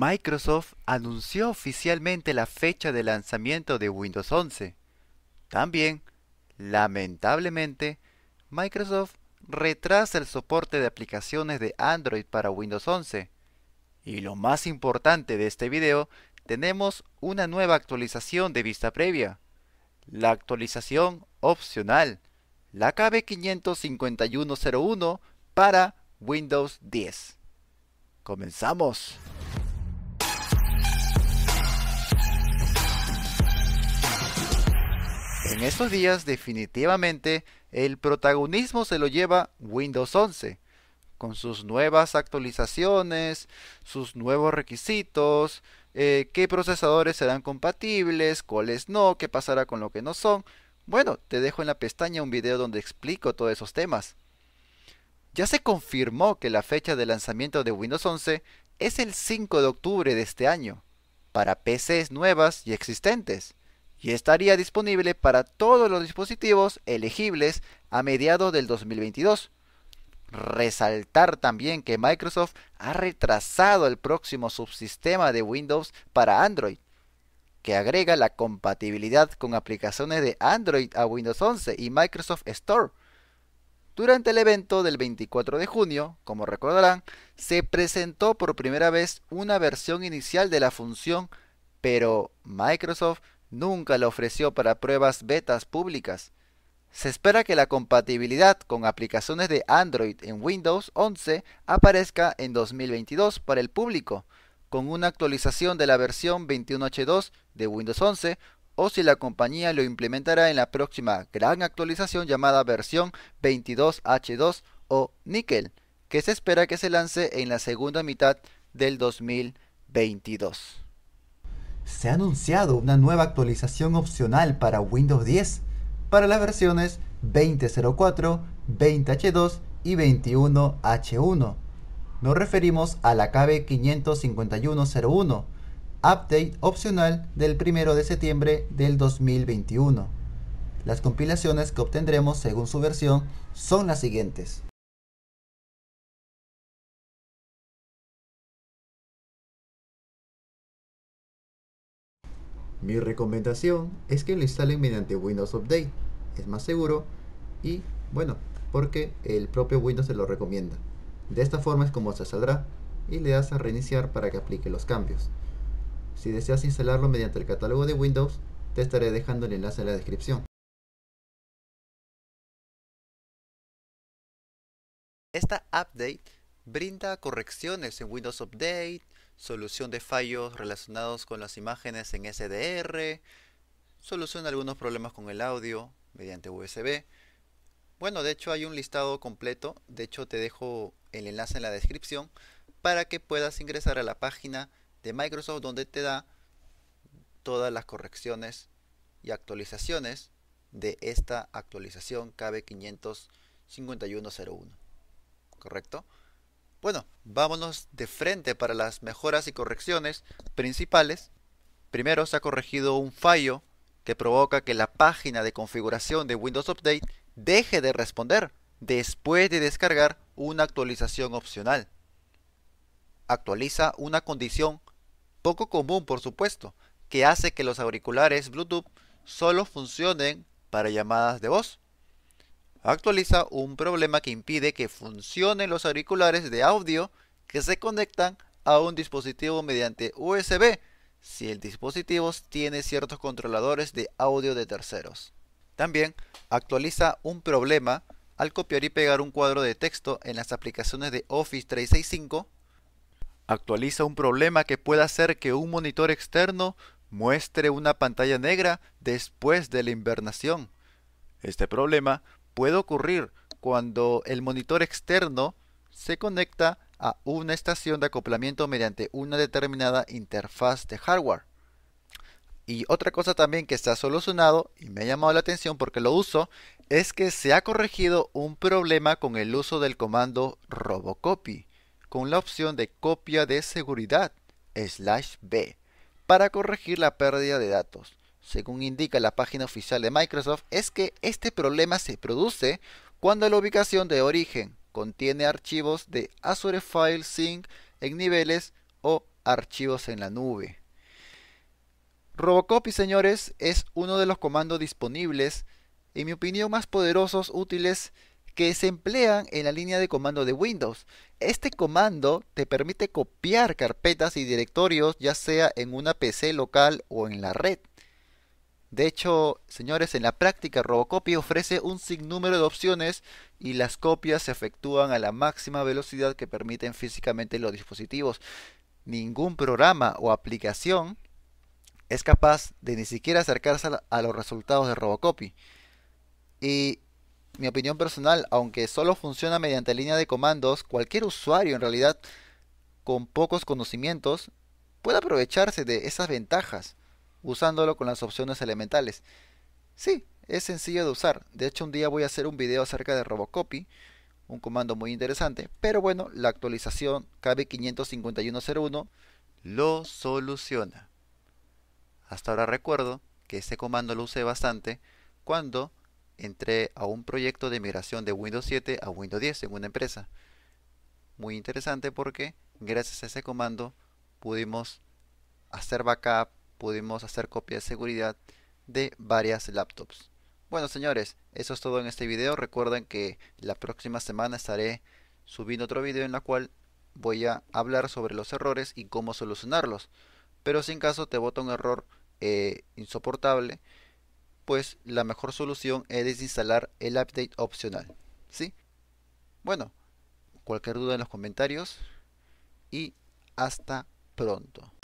Microsoft anunció oficialmente la fecha de lanzamiento de Windows 11. También, lamentablemente, Microsoft retrasa el soporte de aplicaciones de Android para Windows 11. Y lo más importante de este video, tenemos una nueva actualización de vista previa. La actualización opcional, la KB55101 para Windows 10. ¡Comenzamos! En estos días definitivamente el protagonismo se lo lleva Windows 11, con sus nuevas actualizaciones, sus nuevos requisitos, eh, qué procesadores serán compatibles, cuáles no, qué pasará con lo que no son. Bueno, te dejo en la pestaña un video donde explico todos esos temas. Ya se confirmó que la fecha de lanzamiento de Windows 11 es el 5 de octubre de este año, para PCs nuevas y existentes y estaría disponible para todos los dispositivos elegibles a mediados del 2022. Resaltar también que Microsoft ha retrasado el próximo subsistema de Windows para Android, que agrega la compatibilidad con aplicaciones de Android a Windows 11 y Microsoft Store. Durante el evento del 24 de junio, como recordarán, se presentó por primera vez una versión inicial de la función, pero Microsoft nunca la ofreció para pruebas betas públicas. Se espera que la compatibilidad con aplicaciones de Android en Windows 11 aparezca en 2022 para el público, con una actualización de la versión 21H2 de Windows 11 o si la compañía lo implementará en la próxima gran actualización llamada versión 22H2 o Nickel, que se espera que se lance en la segunda mitad del 2022 se ha anunciado una nueva actualización opcional para Windows 10 para las versiones 20.04, 20H2 y 21H1. Nos referimos a la KB 55101, update opcional del 1 de septiembre del 2021. Las compilaciones que obtendremos según su versión son las siguientes. Mi recomendación es que lo instalen mediante Windows Update. Es más seguro y bueno, porque el propio Windows se lo recomienda. De esta forma es como se saldrá y le das a reiniciar para que aplique los cambios. Si deseas instalarlo mediante el catálogo de Windows, te estaré dejando el enlace en la descripción. Esta update brinda correcciones en Windows Update, solución de fallos relacionados con las imágenes en SDR, Solución de algunos problemas con el audio mediante USB. Bueno, de hecho hay un listado completo, de hecho te dejo el enlace en la descripción para que puedas ingresar a la página de Microsoft donde te da todas las correcciones y actualizaciones de esta actualización KB55101. ¿Correcto? Bueno, vámonos de frente para las mejoras y correcciones principales. Primero se ha corregido un fallo que provoca que la página de configuración de Windows Update deje de responder después de descargar una actualización opcional. Actualiza una condición poco común, por supuesto, que hace que los auriculares Bluetooth solo funcionen para llamadas de voz actualiza un problema que impide que funcionen los auriculares de audio que se conectan a un dispositivo mediante USB si el dispositivo tiene ciertos controladores de audio de terceros. También actualiza un problema al copiar y pegar un cuadro de texto en las aplicaciones de Office 365. Actualiza un problema que pueda hacer que un monitor externo muestre una pantalla negra después de la invernación. Este problema puede ocurrir cuando el monitor externo se conecta a una estación de acoplamiento mediante una determinada interfaz de hardware. Y otra cosa también que está solucionado y me ha llamado la atención porque lo uso es que se ha corregido un problema con el uso del comando robocopy con la opción de copia de seguridad slash b para corregir la pérdida de datos según indica la página oficial de Microsoft, es que este problema se produce cuando la ubicación de origen contiene archivos de Azure File Sync en niveles o archivos en la nube. Robocopy, señores, es uno de los comandos disponibles, en mi opinión, más poderosos, útiles, que se emplean en la línea de comando de Windows. Este comando te permite copiar carpetas y directorios, ya sea en una PC local o en la red. De hecho, señores, en la práctica Robocopy ofrece un sinnúmero de opciones y las copias se efectúan a la máxima velocidad que permiten físicamente los dispositivos. Ningún programa o aplicación es capaz de ni siquiera acercarse a los resultados de Robocopy. Y mi opinión personal, aunque solo funciona mediante línea de comandos, cualquier usuario en realidad con pocos conocimientos puede aprovecharse de esas ventajas usándolo con las opciones elementales. Sí, es sencillo de usar. De hecho, un día voy a hacer un video acerca de Robocopy, un comando muy interesante. Pero bueno, la actualización KB55101 lo soluciona. Hasta ahora recuerdo que ese comando lo usé bastante cuando entré a un proyecto de migración de Windows 7 a Windows 10 en una empresa. Muy interesante porque gracias a ese comando pudimos hacer backup, pudimos hacer copia de seguridad de varias laptops. Bueno señores, eso es todo en este video. Recuerden que la próxima semana estaré subiendo otro video en la cual voy a hablar sobre los errores y cómo solucionarlos. Pero si en caso te bota un error eh, insoportable, pues la mejor solución es desinstalar el update opcional. ¿Sí? Bueno, cualquier duda en los comentarios y hasta pronto.